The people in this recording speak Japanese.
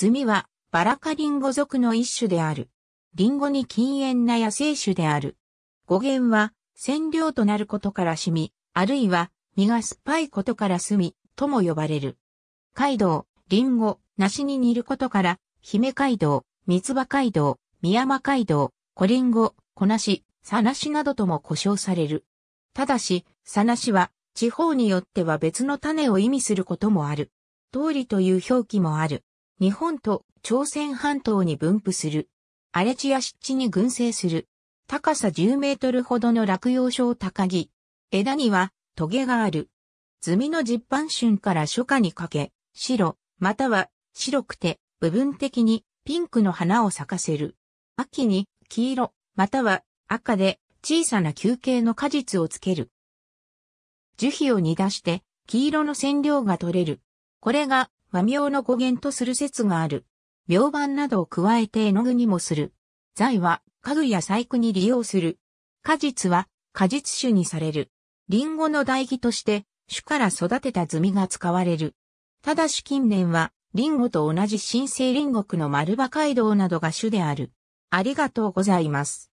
ズミはバラ科リンゴ属の一種である。リンゴに禁煙な野生種である。語源は、染料となることから染み、あるいは、実が酸っぱいことから炭とも呼ばれる。街道、リンゴ、梨に似ることから、姫街道、三つ葉街道、カ山街道、コリンゴ、ナシ、サナシなどとも呼称される。ただし、サナシは、地方によっては別の種を意味することもある。通りという表記もある。日本と朝鮮半島に分布する。荒地や湿地に群生する。高さ10メートルほどの落葉小高木。枝にはトゲがある。摘みの実般春から初夏にかけ、白、または白くて部分的にピンクの花を咲かせる。秋に黄色、または赤で小さな球形の果実をつける。樹皮を煮出して黄色の染料が取れる。これが和名の語源とする説がある。描板などを加えて絵の具にもする。材は家具や細工に利用する。果実は果実種にされる。リンゴの代議として種から育てた積みが使われる。ただし近年はリンゴと同じ新生隣国の丸葉街道などが種である。ありがとうございます。